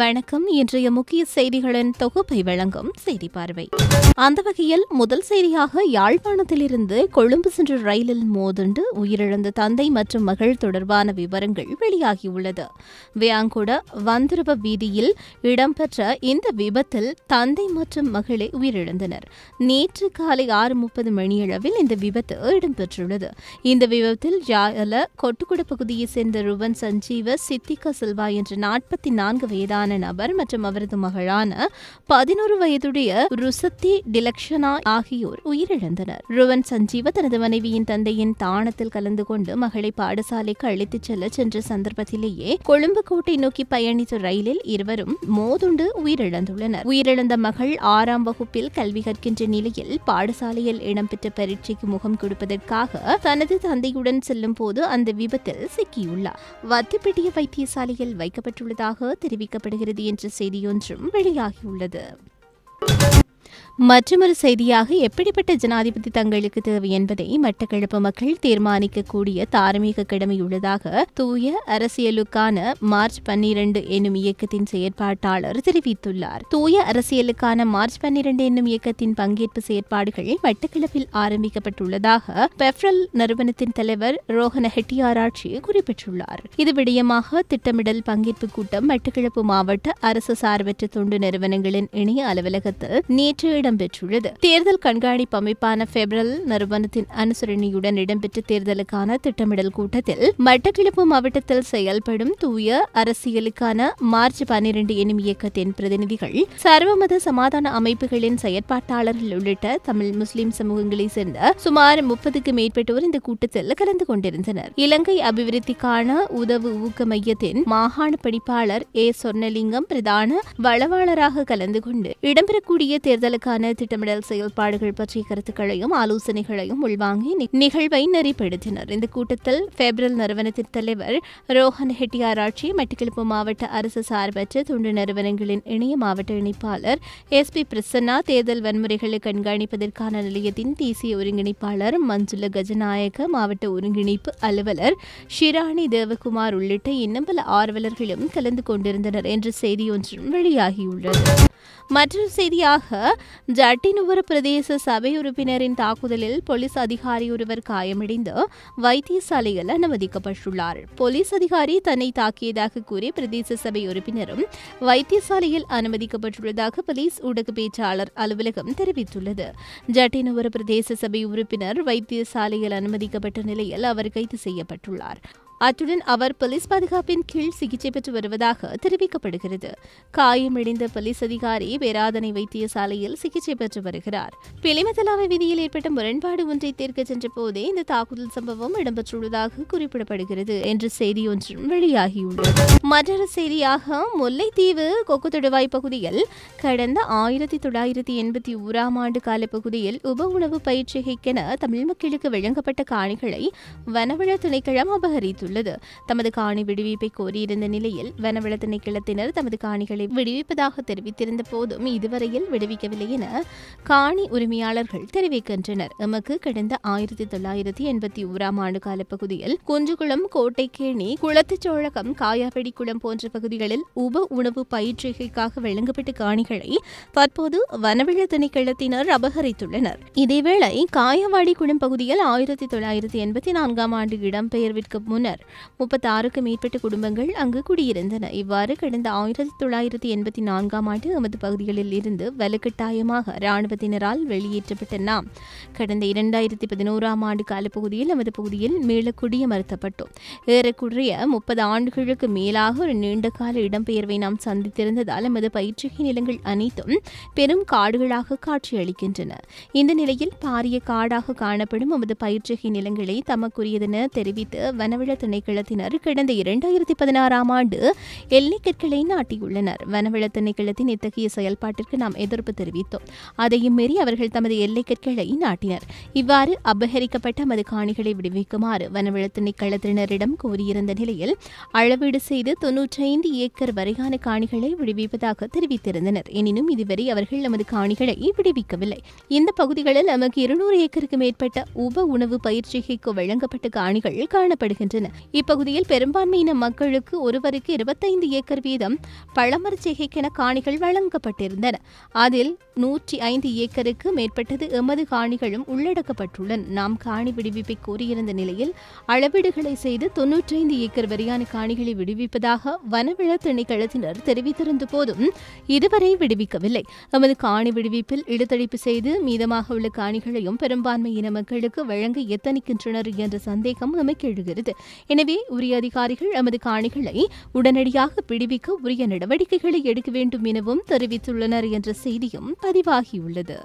வணக்கம் இன்றைய முக்கிய செய்திகளின் தொகுப்பை வழங்கும் செய்தி பார்வை அந்த வகையில் முதல் செய்தியாக யாழ்ப்பாணத்திலிருந்து கொழும்பு சென்ற ரயிலில் மோதுண்டு உயிரிழந்த தந்தை மற்றும் மகள் தொடர்பான விவரங்கள் வெளியாகியுள்ளது வியாங்குட வந்திருப வீதியில் இடம்பெற்ற இந்த விபத்தில் தந்தை மற்றும் மகளே உயிரிழந்தனர் நேற்று காலை ஆறு முப்பது மணியளவில் இந்த விபத்து இடம்பெற்றுள்ளது இந்த விபத்தில் ஜாயல கொட்டுக்குட பகுதியைச் சேர்ந்த ருவன் சஞ்சீவ சித்திகா செல்வா என்ற நாற்பத்தி நான்கு வயதான வயதான நபர் மற்றும் அவரது மகளான பதினோரு வயதுடைய ருசத்தி டிலக்ஷனா ஆகியோர் உயிரிழந்தனர் ருவன் சஞ்சீவ தனது மனைவியின் தந்தையின் தானத்தில் கலந்து கொண்டு மகளை பாடசாலைக்கு அழைத்துச் செல்ல சென்ற சந்தர்ப்பத்திலேயே கொழும்பு கோட்டை நோக்கி பயணித்த ரயிலில் இருவரும் மோதுண்டு உயிரிழந்துள்ளனர் உயிரிழந்த மகள் ஆறாம் வகுப்பில் கல்வி கற்கின்ற நிலையில் பாடசாலையில் இடம்பெற்ற பரீட்சைக்கு முகம் கொடுப்பதற்காக தனது தந்தையுடன் செல்லும் போது அந்த விபத்தில் சிக்கியுள்ளார் வத்திப்பெட்டிய வைத்தியசாலையில் வைக்கப்பட்டுள்ளதாக தெரிவிக்கப்பட்ட காணப்படுகிறது என்ற செய்தியொன்றும் வெளியாகியுள்ளது மற்றொரு செய்தியாக எப்படிப்பட்ட ஜனாதிபதி தங்களுக்கு தேவை என்பதை மட்டக்கிழப்பு மக்கள் தீர்மானிக்கக்கூடிய தார்மீக கடமையுள்ளதாக தூய அரசியலுக்கான மார்ச் பன்னிரண்டு என்னும் இயக்கத்தின் செயற்பாட்டாளர் தெரிவித்துள்ளார் தூய அரசியலுக்கான மார்ச் பன்னிரண்டு என்னும் இயக்கத்தின் பங்கேற்பு செயற்பாடுகள் மட்டக்களப்பில் ஆரம்பிக்கப்பட்டுள்ளதாக பெப்ரல் நிறுவனத்தின் தலைவர் ரோஹன ஹெட்டியாராட்சி குறிப்பிட்டுள்ளார் இது விடயமாக திட்டமிடல் பங்கேற்பு கூட்டம் மட்டக்கிழப்பு மாவட்ட அரசு சார்பற்ற தொண்டு நிறுவனங்களின் இணைய அலுவலகத்தில் நேற்று இடம்பெற்றுள்ளது தேர்தல் கண்காணிப்பு அமைப்பான பெப்ரல் நிறுவனத்தின் அனுசரணியுடன் இடம்பெற்ற தேர்தலுக்கான திட்டமிடல் கூட்டத்தில் மட்டக்கிழப்பு மாவட்டத்தில் செயல்படும் தூய அரசியலுக்கான மார்ச் பனிரெண்டு எனும் இயக்கத்தின் பிரதிநிதிகள் சர்வமத சமாதான அமைப்புகளின் செயற்பாட்டாளர்கள் உள்ளிட்ட தமிழ் முஸ்லிம் சமூகங்களைச் சேர்ந்த சுமார் முப்பதுக்கு மேற்பட்டோர் இந்த கூட்டத்தில் கலந்து கொண்டிருந்தனர் இலங்கை அபிவிருத்திக்கான உதவு ஊக்க மையத்தின் மாகாண படிப்பாளர் ஏ சொர்ணலிங்கம் பிரதான வளவாளராக கலந்து கொண்டு இடம்பெறக்கூடிய தேர்தலுக்கான தொடர்பான திட்டமிடல் செயல்பாடுகள் பற்றிய கருத்துக்களையும் ஆலோசனைகளையும் உள்வாங்கி நிகழ்வை நெறிப்படுத்தினர் இந்த கூட்டத்தில் ஃபேப்ரல் நிறுவனத்தின் தலைவர் ரோஹன் ஹெட்டியாராட்சி மட்டக்கிழப்பு மாவட்ட அரசு சார்பற்ற தொண்டு நிறுவனங்களின் இணைய மாவட்ட இணைப்பாளர் எஸ் பி பிரசன்னா தேர்தல் வன்முறைகளை கண்காணிப்பதற்கான நிலையத்தின் தேசிய ஒருங்கிணைப்பாளர் மஞ்சுள கஜநாயக மாவட்ட ஒருங்கிணைப்பு அலுவலர் ஷிராணி தேவகுமார் உள்ளிட்ட இன்னும் பல ஆர்வலர்களும் கலந்து கொண்டிருந்தனர் என்ற செய்தி ஒன்றும் வெளியாகியுள்ளது மற்றொரு செய்தியாக ஜட்டினுவர பிரதேச சபை உறுப்பினரின் தாக்குதலில் போலீஸ் அதிகாரி ஒருவர் காயமடைந்து வைத்தியசாலையில் அனுமதிக்கப்பட்டுள்ளார் போலீஸ் அதிகாரி தன்னை தாக்கியதாக கூறி பிரதேச சபை உறுப்பினரும் வைத்தியசாலையில் அனுமதிக்கப்பட்டுள்ளதாக போலீஸ் ஊடக பேச்சாளர் அலுவலகம் தெரிவித்துள்ளது ஜட்டினுவர பிரதேச சபை உறுப்பினர் வைத்தியசாலையில் அனுமதிக்கப்பட்ட நிலையில் அவர் கைது செய்யப்பட்டுள்ளார் அத்துடன் அவர் போலீஸ் பாதுகாப்பின் கீழ் சிகிச்சை பெற்று வருவதாக தெரிவிக்கப்படுகிறது காயமடைந்த போலீஸ் அதிகாரி பேராதனை வைத்தியசாலையில் சிகிச்சை பெற்று வருகிறார் பிலிமத்தலாவை விதியில் ஏற்பட்ட முரண்பாடு ஒன்றை தீர்க்க சென்ற போதே இந்த தாக்குதல் சம்பவம் இடம்பெற்றுள்ளதாக குறிப்பிடப்படுகிறது என்று செய்தி ஒன்றும் வெளியாகியுள்ளது மற்றொரு செய்தியாக முல்லைத்தீவு கொக்கு தொடுவாய் பகுதியில் கடந்த ஆயிரத்தி தொள்ளாயிரத்தி எண்பத்தி ஓராம் ஆண்டு கால பகுதியில் உப உணவு பயிற்சிகைக்கென தமிழ் மக்களுக்கு வழங்கப்பட்ட காணிகளை வனவள திணைக்களம் அபகரித்துள்ளது தெரிவித்துள்ளது தமது காணி விடுவிப்பை கோரியிருந்த நிலையில் வனவள திணைக்களத்தினர் தமது காணிகளை விடுவிப்பதாக தெரிவித்திருந்த போதும் இதுவரையில் விடுவிக்கவில்லை என காணி உரிமையாளர்கள் தெரிவிக்கின்றனர் எமக்கு கடந்த ஆயிரத்தி தொள்ளாயிரத்தி எண்பத்தி ஓராம் ஆண்டு பகுதியில் குஞ்சுகுளம் கோட்டைக்கேணி குளத்துச்சோழகம் குளம் போன்ற பகுதிகளில் உப உணவு பயிற்சிகைக்காக வழங்கப்பட்ட காணிகளை தற்போது வனவிழ திணைக்களத்தினர் அபகரித்துள்ளனர் இதேவேளை காயவாடி குளம் பகுதியில் ஆயிரத்தி தொள்ளாயிரத்தி எண்பத்தி நான்காம் ஆண்டு இடம்பெயர்விற்கு முன்னர் முப்பத்தி முப்பத்தாறுக்கு மேற்பட்ட குடும்பங்கள் அங்கு குடியிருந்தன இவ்வாறு கடந்த ஆயிரத்தி தொள்ளாயிரத்தி எண்பத்தி நான்காம் ஆண்டு எமது பகுதிகளில் இருந்து வலுக்கட்டாயமாக இராணுவத்தினரால் வெளியேற்றப்பட்ட நாம் கடந்த இரண்டாயிரத்தி பதினோராம் ஆண்டு காலப்பகுதியில் எமது பகுதியில் மேல குடியமர்த்தப்பட்டோம் ஏறக்குறைய முப்பது ஆண்டுகளுக்கு மேலாக ஒரு நீண்ட கால இடம்பெயர்வை நாம் சந்தித்திருந்ததால் எமது பயிற்சி நிலங்கள் அனைத்தும் பெரும் காடுகளாக காட்சியளிக்கின்றன இந்த நிலையில் பாரிய காடாக காணப்படும் எமது பயிற்சி நிலங்களை தமக்குரியதென தெரிவித்து வனவள திணைக்களத்தினர் கடந்த இரண்டாயிரத்தி பதினாறாம் ஆண்டு எல்லை கற்களை நாட்டியுள்ளனர் வனவள திணைக்களத்தின் இத்தகைய செயல்பாட்டிற்கு நாம் எதிர்ப்பு தெரிவித்தோம் அதையும் மீறி அவர்கள் தமது எல்லை கற்களை நாட்டினர் இவ்வாறு அபகரிக்கப்பட்ட மது காணிகளை விடுவிக்குமாறு வனவள திணைக்களத்தினரிடம் கூறியிருந்த நிலையில் அளவீடு செய்து தொன்னூற்றி ஐந்து ஏக்கர் வரையான காணிகளை விடுவிப்பதாக தெரிவித்திருந்தனர் எனினும் இதுவரை அவர்கள் நமது காணிகளை விடுவிக்கவில்லை இந்த பகுதிகளில் நமக்கு இருநூறு ஏக்கருக்கு மேற்பட்ட உப உணவு பயிற்சிகைக்கு வழங்கப்பட்ட காணிகள் காணப்படுகின்றன இப்பகுதியில் பெரும்பான்மையின மக்களுக்கு ஒருவருக்கு இருபத்தைந்து ஏக்கர் வீதம் பழமர செய்கைக்கென காணிகள் வழங்கப்பட்டிருந்தன அதில் நூற்றி ஐந்து ஏக்கருக்கு மேற்பட்டது எமது காணிகளும் உள்ளடக்கப்பட்டுள்ளன நாம் காணி விடுவிப்பை கோரியிருந்த நிலையில் அளவீடுகளை செய்து தொன்னூற்றைந்து ஏக்கர் வரையான காணிகளை விடுவிப்பதாக வனவிழ திணைக்களத்தினர் தெரிவித்திருந்த போதும் இதுவரை விடுவிக்கவில்லை எமது காணி விடுவிப்பில் இழுத்தடிப்பு செய்து மீதமாக உள்ள காணிகளையும் பெரும்பான்மையின மக்களுக்கு வழங்க எத்தனிக்கின்றனர் என்ற சந்தேகம் நமக்கு எழுகிறது எனவே உரிய அதிகாரிகள் நமது காணிகளை உடனடியாக பிடிவிக்க உரிய நடவடிக்கைகளை எடுக்க வேண்டும் எனவும் தெரிவித்துள்ளனர் என்ற செய்தியும் பதிவாகியுள்ளது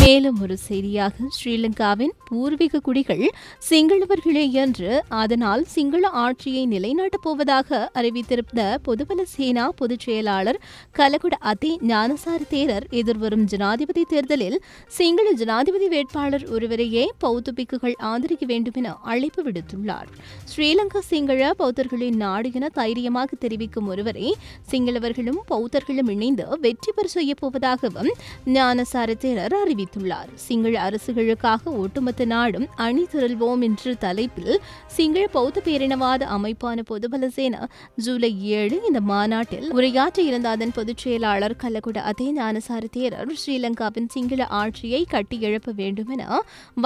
மேலும் ஒரு செய்தியாக ஸ்ரீலங்காவின் பூர்வீக குடிகள் சிங்களவர்களே என்று அதனால் சிங்கள ஆட்சியை நிலைநாட்டப் போவதாக அறிவித்திருந்த பொதுபல சேனா பொதுச் செயலாளர் கலகுட அதி ஞானசார தேரர் எதிர்வரும் ஜனாதிபதி தேர்தலில் சிங்கள ஜனாதிபதி வேட்பாளர் ஒருவரையே பௌத்த பிக்குகள் ஆதரிக்க வேண்டும் என அழைப்பு விடுத்துள்ளார் ஸ்ரீலங்கா சிங்கள பௌத்தர்களின் நாடு என தைரியமாக தெரிவிக்கும் ஒருவரை சிங்களவர்களும் பௌத்தர்களும் இணைந்து வெற்றி பெற செய்யப்போவதாகவும் போவதாகவும் ஞானசார தேரர் அறிவித்துள்ளார் சிங்கள அரசுகளுக்காக ஒட்டுமொத்த நாடும் அணி திரள்வோம் என்ற தலைப்பில் சிங்கள பௌத்த பேரினவாத அமைப்பான பொதுபலசேன ஜூலை ஏழு இந்த மாநாட்டில் உரையாற்ற இருந்த அதன் பொதுச் செயலாளர் கள்ளக்குட அதே ஞானசார தேரர் ஸ்ரீலங்காவின் சிங்கள ஆட்சியை கட்டியெழுப்ப வேண்டும் என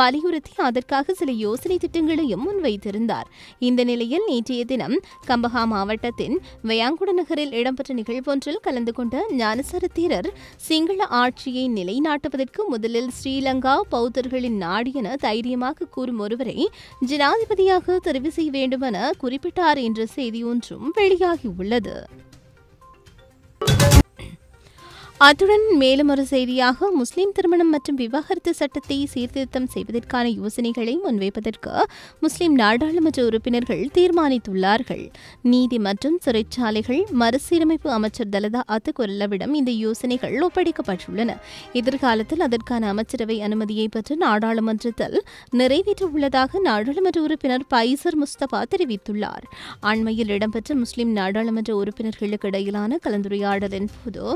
வலியுறுத்தி அதற்காக சில யோசனை திட்டங்களையும் முன்வைத்திருந்தார் இந்த நிலையில் நேற்றைய தினம் கம்பஹா மாவட்டத்தின் வயாங்குட நகரில் இடம்பெற்ற நிகழ்வொன்றில் கலந்து கொண்ட ஞானசர தீரர் சிங்கள ஆட்சியை நிலைநாட்டுவதற்கு முதலில் ஸ்ரீலங்கா பௌத்தர்களின் நாடு என தைரியமாக கூறும் ஒருவரை ஜனாதிபதியாக தெரிவு செய்ய வேண்டுமென குறிப்பிட்டார் என்ற செய்தி ஒன்றும் வெளியாகியுள்ளது அத்துடன் மேலும் ஒரு செய்தியாக முஸ்லீம் திருமணம் மற்றும் விவாகரத்து சட்டத்தை சீர்திருத்தம் செய்வதற்கான யோசனைகளை முன்வைப்பதற்கு முஸ்லிம் நாடாளுமன்ற உறுப்பினர்கள் தீர்மானித்துள்ளார்கள் நீதி மற்றும் சிறைச்சாலைகள் மறுசீரமைப்பு அமைச்சர் தலதா அத்துக்குரலவிடம் இந்த யோசனைகள் ஒப்படைக்கப்பட்டுள்ளன எதிர்காலத்தில் அதற்கான அமைச்சரவை அனுமதியை பெற்று நாடாளுமன்றத்தில் நிறைவேற்றவுள்ளதாக நாடாளுமன்ற உறுப்பினர் பைசர் முஸ்தபா தெரிவித்துள்ளார் அண்மையில் இடம்பெற்ற முஸ்லிம் நாடாளுமன்ற உறுப்பினர்களுக்கு இடையிலான கலந்துரையாடலின் போது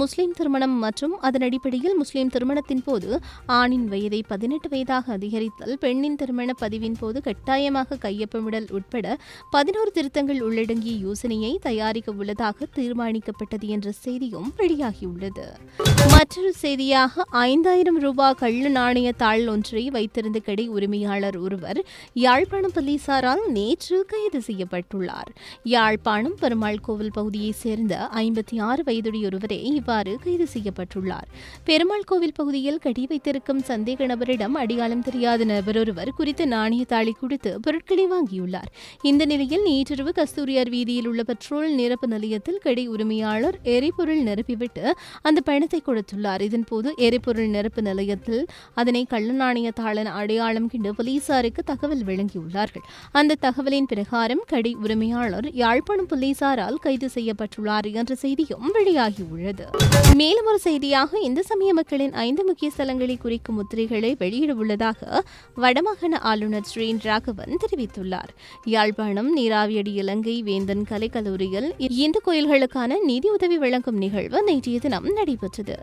முஸ்லீம் முஸ்லீம் திருமணம் மற்றும் அதன் அடிப்படையில் முஸ்லீம் திருமணத்தின் போது ஆணின் வயதை பதினெட்டு வயதாக அதிகரித்தல் பெண்ணின் திருமண பதிவின் போது கட்டாயமாக கையொப்பமிடல் உட்பட பதினோரு திருத்தங்கள் உள்ளடங்கிய யோசனையை தயாரிக்க உள்ளதாக தீர்மானிக்கப்பட்டது என்ற செய்தியும் வெளியாகியுள்ளது மற்றொரு செய்தியாக ஐந்தாயிரம் ரூபாய் கள்ளு நாணய தாள் ஒன்றை வைத்திருந்த கடை உரிமையாளர் ஒருவர் யாழ்ப்பாணம் போலீசாரால் நேற்று கைது செய்யப்பட்டுள்ளார் யாழ்ப்பாணம் பெருமாள் கோவில் பகுதியைச் சேர்ந்த ஐம்பத்தி ஆறு வயதுடைய ஒருவரே இவ்வாறு கைது செய்யப்பட்டுள்ளார் பெருமாள் கோவில் பகுதியில் கட்டி வைத்திருக்கும் சந்தேக நபரிடம் அடையாளம் தெரியாத நபர் ஒருவர் குறித்த நாணய தாளி கொடுத்து பொருட்களை வாங்கியுள்ளார் இந்த நிலையில் நேற்றிரவு கஸ்தூரியார் வீதியில் உள்ள பெட்ரோல் நிரப்பு நிலையத்தில் கடை உரிமையாளர் எரிபொருள் நிரப்பிவிட்டு அந்த பயணத்தை கொடுத்துள்ளார் இதன்போது எரிபொருள் நிரப்பு நிலையத்தில் அதனை கள்ள நாணய தாளன் அடையாளம் கண்டு போலீசாருக்கு தகவல் வழங்கியுள்ளார்கள் அந்த தகவலின் பிரகாரம் கடை உரிமையாளர் யாழ்ப்பாணம் போலீசாரால் கைது செய்யப்பட்டுள்ளார் என்ற செய்தியும் வெளியாகியுள்ளது மேலும் ஒரு செய்தியாக இந்து சமய மக்களின் ஐந்து முக்கிய ஸ்தலங்களை குறிக்கும் முத்திரைகளை வெளியிடவுள்ளதாக உள்ளதாக வடமாகாண ஆளுநர் ஸ்ரீ ராகவன் தெரிவித்துள்ளார் யாழ்ப்பாணம் நீராவியடி இலங்கை வேந்தன் கலைக்கல்லூரியில் இந்து கோயில்களுக்கான நிதியுதவி வழங்கும் நிகழ்வு நேற்றைய தினம் நடைபெற்றது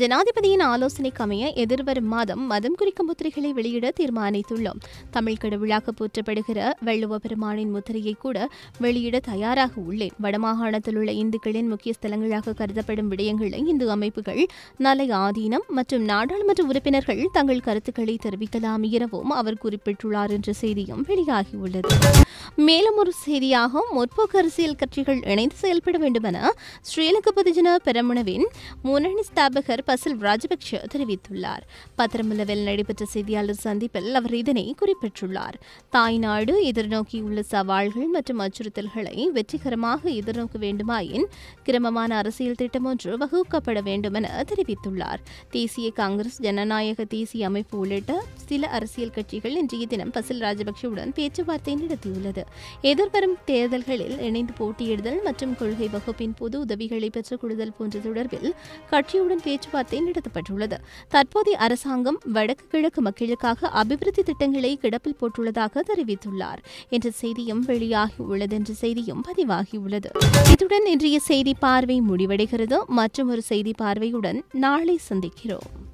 ஜனாதிபதியின் ஆலோசனைக்கு அமைய எதிர்வரும் மாதம் மதம் குறிக்கும் முத்திரைகளை வெளியிட தீர்மானித்துள்ளோம் தமிழ் கடவுளாக போற்றப்படுகிற வள்ளுவ பெருமானின் முத்திரையை கூட வெளியிட தயாராக உள்ளேன் வடமாகாணத்தில் உள்ள இந்துக்களின் முக்கிய ஸ்தலங்களாக கருதப்படும் விடயங்களை இந்து அமைப்புகள் நலை ஆதீனம் மற்றும் நாடாளுமன்ற உறுப்பினர்கள் தங்கள் கருத்துக்களை தெரிவிக்கலாம் எனவும் அவர் குறிப்பிட்டுள்ளார் என்ற செய்தியும் வெளியாகியுள்ளது மேலும் ஒரு செய்தியாக முற்போக்கு அரசியல் கட்சிகள் இணைந்து செயல்பட வேண்டும் என ஸ்ரீலங்கா பொதுஜன பெரமுனவின் முன்னணி ஸ்தாபகர் பசில் ராஜபக்ஷ தெரிவித்துள்ளார் பத்திரமலவில் நடைபெற்ற செய்தியாளர் சந்திப்பில் அவர் இதனை குறிப்பிட்டுள்ளார் தாய்நாடு எதிர்நோக்கியுள்ள சவால்கள் மற்றும் அச்சுறுத்தல்களை வெற்றிகரமாக எதிர்நோக்க வேண்டுமாயின் கிரமமான அரசியல் திட்டம் ஒன்று வகுக்கப்பட வேண்டும் என தெரிவித்துள்ளார் தேசிய காங்கிரஸ் ஜனநாயக தேசிய அமைப்பு உள்ளிட்ட சில அரசியல் கட்சிகள் இன்றைய தினம் பசில் ராஜபக்ஷவுடன் பேச்சுவார்த்தை நடத்தியுள்ளன உள்ளது எதிர்வரும் தேர்தல்களில் இணைந்து போட்டியிடுதல் மற்றும் கொள்கை வகுப்பின் பொது உதவிகளை பெற்றுக் கொள்ளுதல் போன்ற தொடர்பில் கட்சியுடன் பேச்சுவார்த்தை நடத்தப்பட்டுள்ளது தற்போதைய அரசாங்கம் வடக்கு கிழக்கு மக்களுக்காக அபிவிருத்தி திட்டங்களை கிடப்பில் போட்டுள்ளதாக தெரிவித்துள்ளார் என்ற செய்தியும் வெளியாகியுள்ளது என்ற செய்தியும் பதிவாகியுள்ளது இத்துடன் இன்றைய செய்தி பார்வை முடிவடைகிறது மற்றும் ஒரு செய்தி பார்வையுடன் நாளை சந்திக்கிறோம்